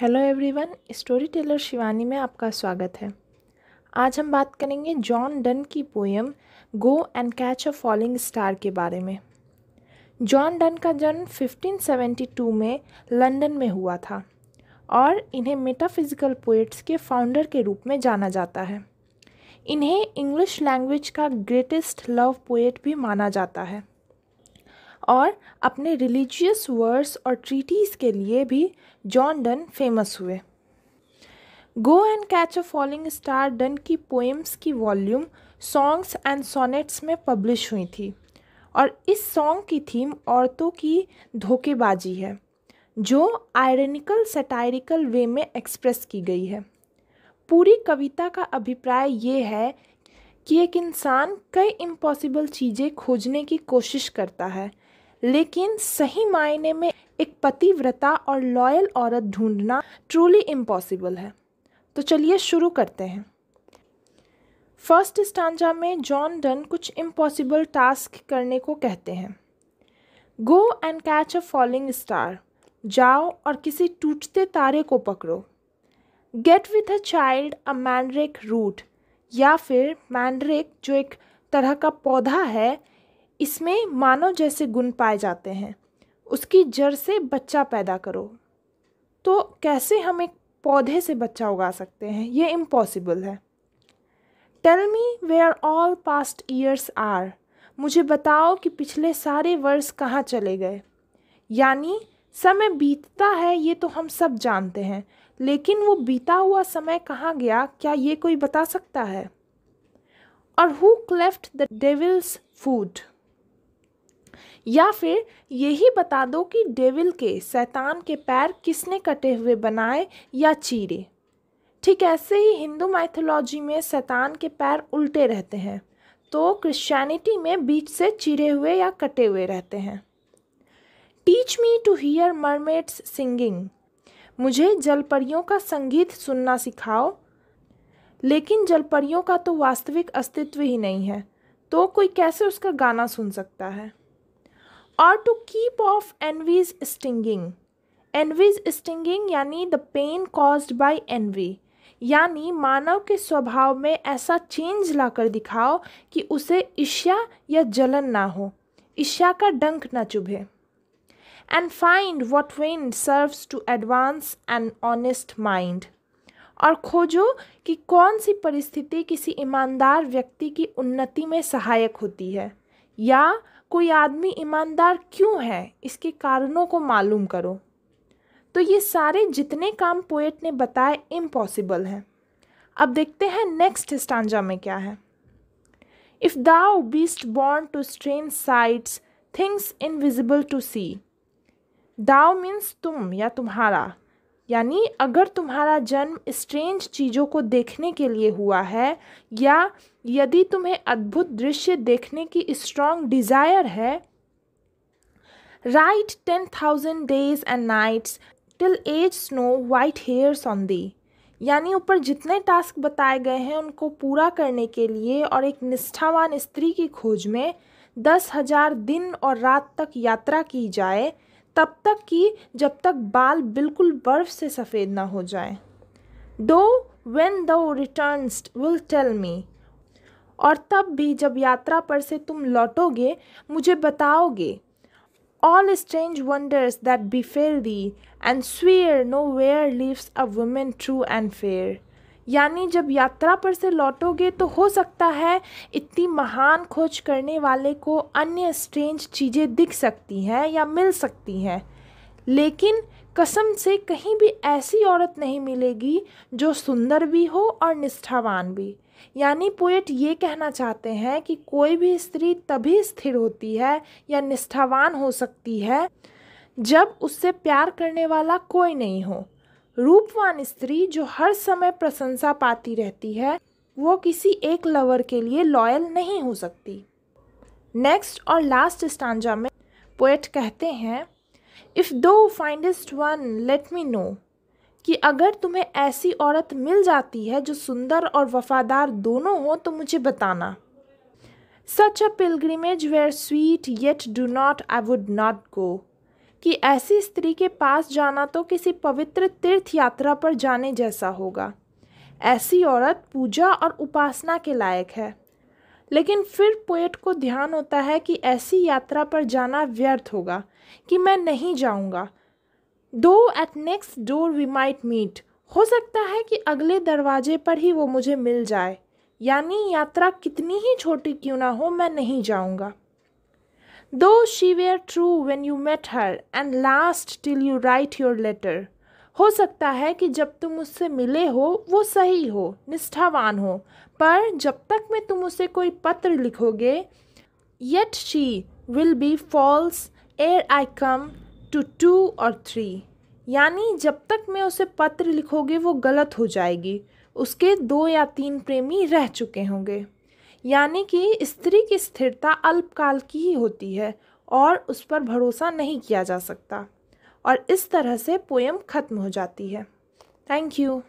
hello everyone story teller Shivani में आपका स्वागत है आज हम बात करेंगे जॉन डन की poem go and catch a falling star के बारे में जॉन डन का जन्म 1572 में लंदन में हुआ था और इन्हें मेटाफिजिकल पोइट्स के फाउंडर के रूप में जाना जाता है इन्हें इंग्लिश लैंग्वेज का ग्रेटेस्ट लव पोएट भी माना जाता है और अपने रिलीजियस वर्स और ट्रीटीज़ के लिए भी जॉन डन फेमस हुए go and catch a falling star Donne की पोएम्स की वॉल्यूम सॉन्ग्स एंड सोनेट्स में पब्लिश हुई थी और इस सॉन्ग की थीम औरतों की धोखेबाजी है जो आयरनिकल सेटायरिकल वे में एक्सप्रेस की गई है पूरी कविता का अभिप्राय ये है कि एक इंसान कई इम्पॉसिबल चीज़ें खोजने की कोशिश करता है लेकिन सही मायने में एक पतिव्रता और लॉयल औरत ढूंढना ट्रूली इम्पॉसिबल है तो चलिए शुरू करते हैं फर्स्ट स्टांजा में जॉन डन कुछ इम्पॉसिबल टास्क करने को कहते हैं go and catch a falling star जाओ और किसी टूटते तारे को पकड़ो get with a child a mandrake root या फिर मैंड्रिक जो एक तरह का पौधा है इसमें मानव जैसे गुण पाए जाते हैं उसकी जड़ से बच्चा पैदा करो तो कैसे हम एक पौधे से बच्चा उगा सकते हैं ये इम्पॉसिबल है tell me where all past years are मुझे बताओ कि पिछले सारे वर्ष कहाँ चले गए यानी समय बीतता है ये तो हम सब जानते हैं लेकिन वो बीता हुआ समय कहाँ गया क्या ये कोई बता सकता है और who cleft the devil's foot या फिर यही बता दो कि डेविल के सैतान के पैर किसने कटे हुए बनाए या चीरे ठीक ऐसे ही हिंदू माइथोलॉजी में सैतान के पैर उल्टे रहते हैं तो क्रिश्चियनिटी में बीच से चिरे हुए या कटे हुए रहते हैं teach me to hear mermaids singing मुझे जलपरियों का संगीत सुनना सिखाओ लेकिन जलपरियों का तो वास्तविक अस्तित्व ही नहीं है तो कोई कैसे उसका गाना सुन सकता है और to keep off envy's stinging envy's stinging यानी the pain caused by envy यानी मानव के स्वभाव में ऐसा चेंज लाकर दिखाओ कि उसे ईर्ष्या या जलन ना हो ईर्ष्या का डंक ना चुभे and find what wind serves to advance and honest mind और खोजो कि कौन सी परिस्थिति किसी ईमानदार व्यक्ति की उन्नति में सहायक होती है या कोई आदमी ईमानदार क्यों है इसके कारणों को मालूम करो तो ये सारे जितने काम पोएट ने बताए इम्पॉसिबल हैं अब देखते हैं नेक्स्ट स्टांजा में क्या है if thou beest born to strange sights things invisible to see thou मीन्स तुम या तुम्हारा यानी अगर तुम्हारा जन्म स्ट्रेंज चीज़ों को देखने के लिए हुआ है या यदि तुम्हें अद्भुत दृश्य देखने की स्ट्रॉन्ग डिज़ायर है ride ten thousand days and nights till age snow white hairs on thee यानी ऊपर जितने टास्क बताए गए हैं उनको पूरा करने के लिए और एक निष्ठावान स्त्री की खोज में दस हजार दिन और रात तक यात्रा की जाए तब तक कि जब तक बाल बिल्कुल बर्फ से सफ़ेद ना हो जाए thou when the return will tell me और तब भी जब यात्रा पर से तुम लौटोगे मुझे बताओगे all strange wonders that befell thee and swear nowhere lives a woman true and fair यानी जब यात्रा पर से लौटोगे तो हो सकता है इतनी महान खोज करने वाले को अन्य स्ट्रेंज चीज़ें दिख सकती हैं या मिल सकती हैं लेकिन कसम से कहीं भी ऐसी औरत नहीं मिलेगी जो सुंदर भी हो और निष्ठावान भी यानी पोएट ये कहना चाहते हैं कि कोई भी स्त्री तभी स्थिर होती है या निष्ठावान हो सकती है जब उससे प्यार करने वाला कोई नहीं हो रूपवान स्त्री जो हर समय प्रशंसा पाती रहती है वो किसी एक लवर के लिए लॉयल नहीं हो सकती नेक्स्ट और लास्ट स्टांजा में पोएट कहते हैं if thou findest one let me know कि अगर तुम्हें ऐसी औरत मिल जाती है जो सुंदर और वफ़ादार दोनों हो तो मुझे बताना such a pilgrimage were sweet yet do not I would not go कि ऐसी स्त्री के पास जाना तो किसी पवित्र तीर्थ यात्रा पर जाने जैसा होगा ऐसी औरत पूजा और उपासना के लायक है लेकिन फिर पोएट को ध्यान होता है कि ऐसी यात्रा पर जाना व्यर्थ होगा कि मैं नहीं जाऊंगा though at next door we might meet हो सकता है कि अगले दरवाजे पर ही वो मुझे मिल जाए यानी यात्रा कितनी ही छोटी क्यों ना हो मैं नहीं जाऊंगा though she were true when you met her and last till you write your letter हो सकता है कि जब तुम उससे मिले हो वो सही हो निष्ठावान हो पर जब तक मैं तुम उसे कोई पत्र लिखोगे yet she will be false ere I come to two और थ्री यानी जब तक मैं उसे पत्र लिखोगे वो गलत हो जाएगी उसके दो या तीन प्रेमी रह चुके होंगे यानी कि स्त्री की स्थिरता अल्पकाल की ही होती है और उस पर भरोसा नहीं किया जा सकता और इस तरह से पोएम ख़त्म हो जाती है थैंक यू